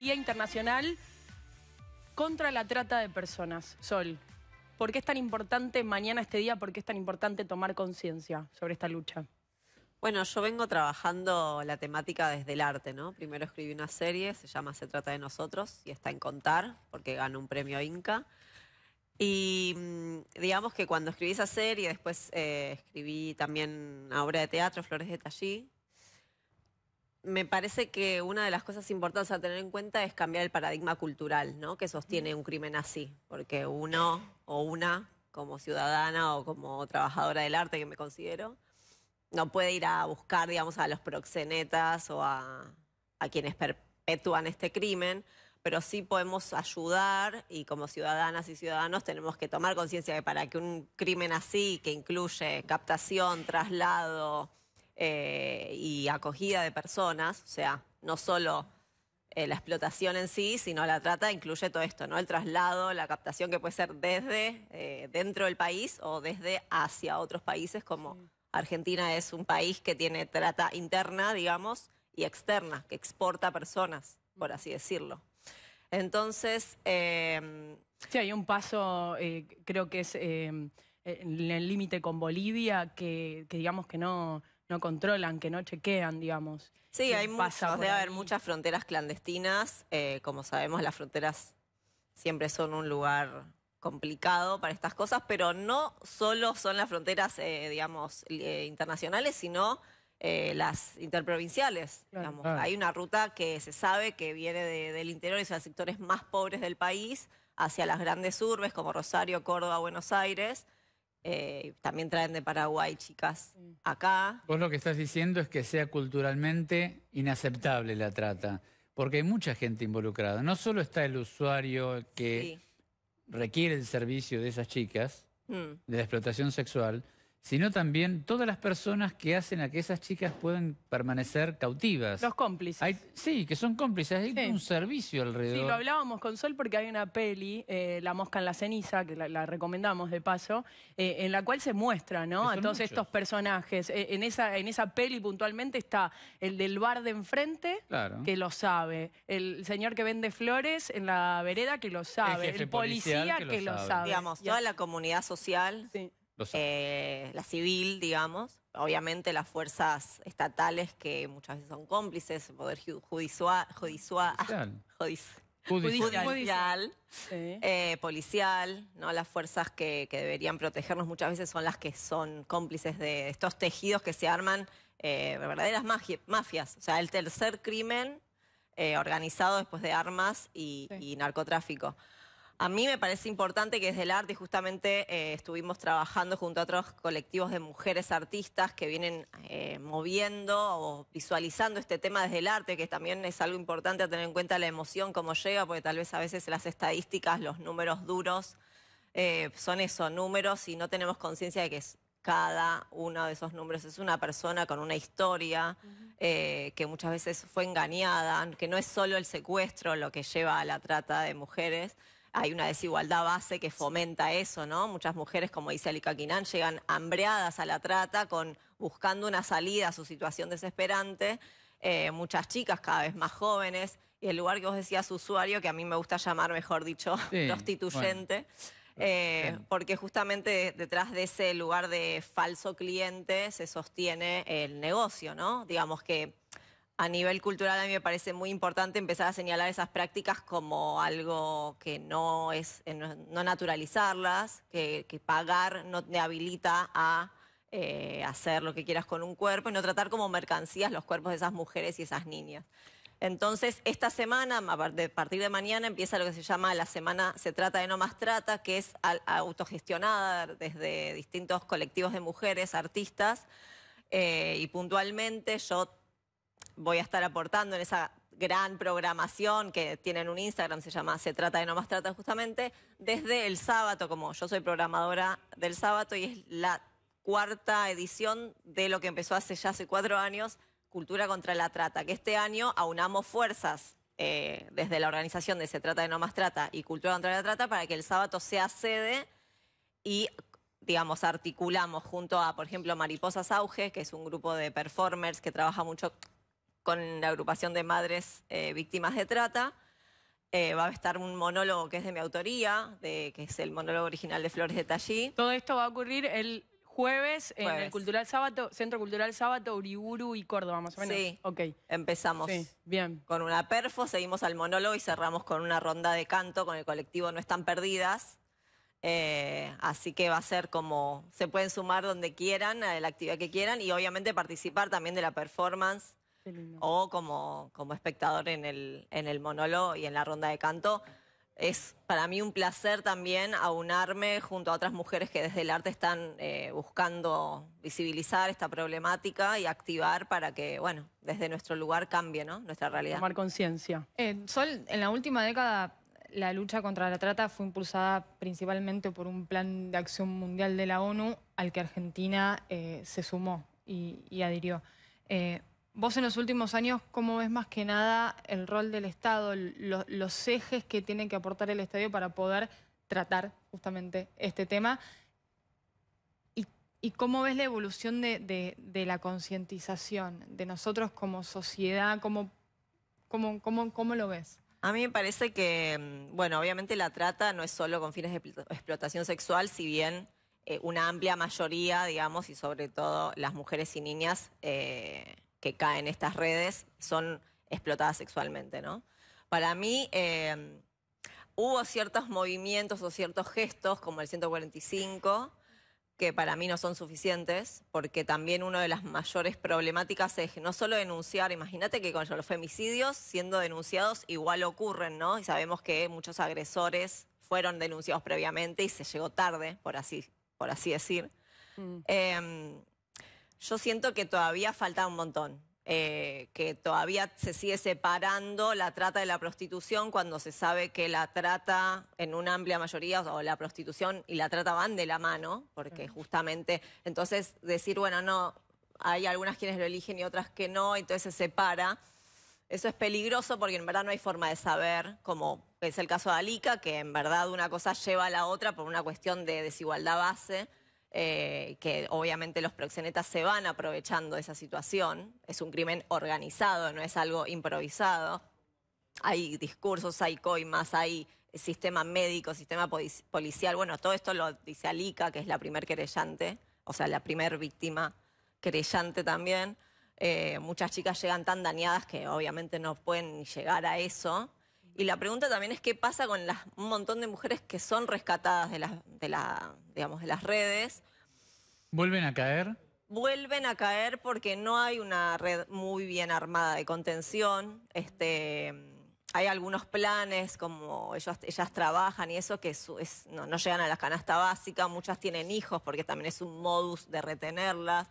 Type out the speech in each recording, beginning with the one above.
Día Internacional contra la Trata de Personas. Sol, ¿por qué es tan importante mañana este día? ¿Por qué es tan importante tomar conciencia sobre esta lucha? Bueno, yo vengo trabajando la temática desde el arte, ¿no? Primero escribí una serie, se llama Se Trata de Nosotros y está en Contar, porque ganó un premio Inca. Y mm, digamos que cuando escribí esa serie, después eh, escribí también una obra de teatro, Flores de Tallí, me parece que una de las cosas importantes a tener en cuenta es cambiar el paradigma cultural, ¿no? Que sostiene un crimen así, porque uno o una, como ciudadana o como trabajadora del arte que me considero, no puede ir a buscar, digamos, a los proxenetas o a, quienes perpetúan este crimen, pero sí podemos ayudar y como ciudadanas y ciudadanos tenemos que tomar conciencia de para que un crimen así, que incluye captación, traslado, eh, y acogida de personas, o sea, no solo eh, la explotación en sí, sino la trata incluye todo esto, ¿no? El traslado, la captación que puede ser desde eh, dentro del país o desde hacia otros países, como Argentina es un país que tiene trata interna, digamos, y externa, que exporta personas, por así decirlo. Entonces... Em, sí, hay un paso, creo que es em, en el límite con Bolivia, que, digamos que no, no controlan, que no chequean, digamos. Sí, hay muchas, debe haber muchas fronteras clandestinas. Eh, como sabemos, las fronteras siempre son un lugar complicado para estas cosas, pero no solo son las fronteras, eh, digamos, eh, internacionales, sino las interprovinciales. Hay una ruta que se sabe que viene del interior y los sectores más pobres del país, hacia las grandes urbes como Rosario, Córdoba, Buenos Aires, eh, también traen de Paraguay chicas acá. Vos lo que estás diciendo es que sea culturalmente inaceptable la trata, porque hay mucha gente involucrada. No solo está el usuario que requiere el servicio de esas chicas, mm. de la explotación sexual, sino también todas las personas que hacen a que esas chicas puedan permanecer cautivas. Los cómplices. sí, que son cómplices, hay un servicio alrededor. Sí, lo hablábamos con Sol porque hay una peli, eh, La mosca en la ceniza, que la, recomendamos de paso, eh, en la cual se muestra ¿no? a todos estos personajes. Eh, en, esa, en esa peli puntualmente está el del bar de enfrente, que lo sabe, el señor que vende flores en la vereda, que lo sabe, el, policía que lo, sabe. Digamos, toda la comunidad social... Sí. Eh, la civil, digamos. Obviamente las fuerzas estatales que muchas veces son cómplices, el poder ah, judicial, judicial, eh, policial, ¿no? las fuerzas que, deberían protegernos muchas veces son las que son cómplices de estos tejidos que se arman eh, verdaderas mafias. O sea, el tercer crimen organizado después de armas y narcotráfico. A mí me parece importante que desde el arte justamente eh, estuvimos trabajando junto a otros colectivos de mujeres artistas que vienen eh, moviendo o visualizando este tema desde el arte, que también es algo importante a tener en cuenta la emoción, como llega, porque tal vez a veces las estadísticas, los números duros, eh, son esos números y no tenemos conciencia de que cada uno de esos números es una persona con una historia que muchas veces fue engañada, que no es solo el secuestro lo que lleva a la trata de mujeres, hay una desigualdad base que fomenta eso, ¿no? Muchas mujeres, como dice Alika Quinán, llegan hambreadas a la trata, con, buscando una salida a su situación desesperante. Eh, muchas chicas cada vez más jóvenes. Y el lugar que vos decías, usuario, que a mí me gusta llamar, mejor dicho, prostituyente. Eh, porque justamente detrás de ese lugar de falso cliente se sostiene el negocio, ¿no? Digamos que a nivel cultural a mí me parece muy importante empezar a señalar esas prácticas como algo que no es, eh, no naturalizarlas, que, pagar no te habilita a eh, hacer lo que quieras con un cuerpo y no tratar como mercancías los cuerpos de esas mujeres y esas niñas. Entonces, esta semana, a partir de mañana, empieza lo que se llama la semana Se Trata de No Más Trata, que es autogestionada desde distintos colectivos de mujeres, artistas, eh, y puntualmente yo voy a estar aportando en esa gran programación que tienen un Instagram, se llama Se Trata de No Más Trata justamente, desde el sábado, como yo soy programadora del sábado y es la cuarta edición de lo que empezó hace ya hace cuatro años, Cultura contra la Trata, que este año aunamos fuerzas eh, desde la organización de Se Trata de No Más Trata y Cultura contra la Trata para que el sábado sea sede y digamos, articulamos junto a, por ejemplo, Mariposas Auge, que es un grupo de performers que trabaja mucho con la agrupación de madres eh, víctimas de trata. Eh, va a estar un monólogo que es de mi autoría, que es el monólogo original de Flores de Tallí. Todo esto va a ocurrir el jueves, en el Cultural Centro Cultural sábado, Uriburu y Córdoba, más o menos. Sí, OK. empezamos bien. con una perfo, seguimos al monólogo y cerramos con una ronda de canto con el colectivo No Están Perdidas. Eh, así que va a ser como, se pueden sumar donde quieran, a la actividad que quieran y obviamente participar también de la performance o como, como espectador en el, en el monólogo y en la ronda de canto. Es para mí un placer también aunarme junto a otras mujeres que desde el arte están eh, buscando visibilizar esta problemática y activar para que, bueno, desde nuestro lugar cambie ¿no? nuestra realidad. Tomar conciencia. Eh, Sol, en la última década la lucha contra la trata fue impulsada principalmente por un plan de acción mundial de la ONU al que Argentina eh, se sumó y, y adhirió. Vos en los últimos años, ¿cómo ves más que nada el rol del Estado, los ejes que tiene que aportar el Estado para poder tratar justamente este tema? ¿Y, cómo ves la evolución de, la concientización de nosotros como sociedad? ¿Cómo, cómo, cómo, lo ves? A mí me parece que, mm, bueno, obviamente la trata no es solo con fines de explotación sexual, si bien eh, una amplia mayoría, digamos, y sobre todo las mujeres y niñas eh, que caen estas redes son explotadas sexualmente, ¿no? Para mí em, hubo ciertos movimientos o ciertos gestos, como el 145, que para mí no son suficientes, porque también una de las mayores problemáticas es no solo denunciar, imagínate que con los femicidios siendo denunciados igual ocurren, ¿no? Y sabemos que muchos agresores fueron denunciados previamente y se llegó tarde, por así, por así decir. Mm. Em, yo siento que todavía falta un montón. Eh, que todavía se sigue separando la trata de la prostitución cuando se sabe que la trata en una amplia mayoría, o la prostitución y la trata van de la mano, porque justamente, entonces decir, bueno, no, hay algunas quienes lo eligen y otras que no, entonces se separa. Eso es peligroso porque en verdad no hay forma de saber, como es el caso de Alica, que en verdad una cosa lleva a la otra por una cuestión de desigualdad base. Eh, que obviamente los proxenetas se van aprovechando de esa situación. Es un crimen organizado, no es algo improvisado. Hay discursos, hay coimas, hay sistema médico, sistema policial. Bueno, todo esto lo dice Alica, que es la primer querellante, o sea, la primer víctima querellante también. Eh, muchas chicas llegan tan dañadas que obviamente no pueden llegar a eso. Y la pregunta también es qué pasa con las, un montón de mujeres que son rescatadas de, las, de, las redes. ¿Vuelven a caer? Vuelven a caer porque no hay una red muy bien armada de contención. Este, hay algunos planes, como ellas, ellas trabajan y eso, que no, no llegan a la canasta básica. Muchas tienen hijos porque también es un modus de retenerlas.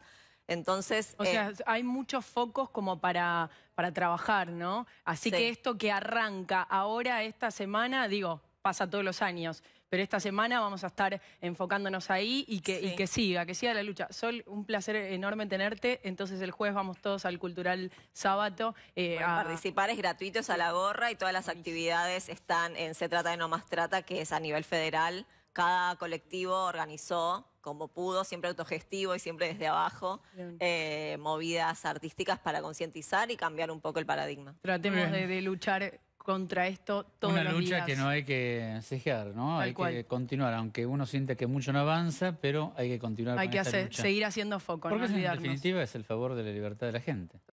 Entonces... O sea, eh, hay muchos focos como para, para trabajar, ¿no? Así que esto que arranca ahora, esta semana, digo, pasa todos los años, pero esta semana vamos a estar enfocándonos ahí y que, que siga, que siga la lucha. Sol, un placer enorme tenerte. Entonces el jueves vamos todos al Cultural sábado eh, a... Participar es gratuito, es a la gorra y todas las actividades están en Se Trata de No Más Trata, que es a nivel federal. Cada colectivo organizó como pudo, siempre autogestivo y siempre desde abajo, eh, movidas artísticas para concientizar y cambiar un poco el paradigma. Tratemos de, luchar contra esto todos Una los días. Una lucha que no hay que cejear, ¿no? hay que continuar, aunque uno siente que mucho no avanza, pero hay que continuar. Hay con que hacer, seguir haciendo foco. Porque en definitiva es el favor de la libertad de la gente.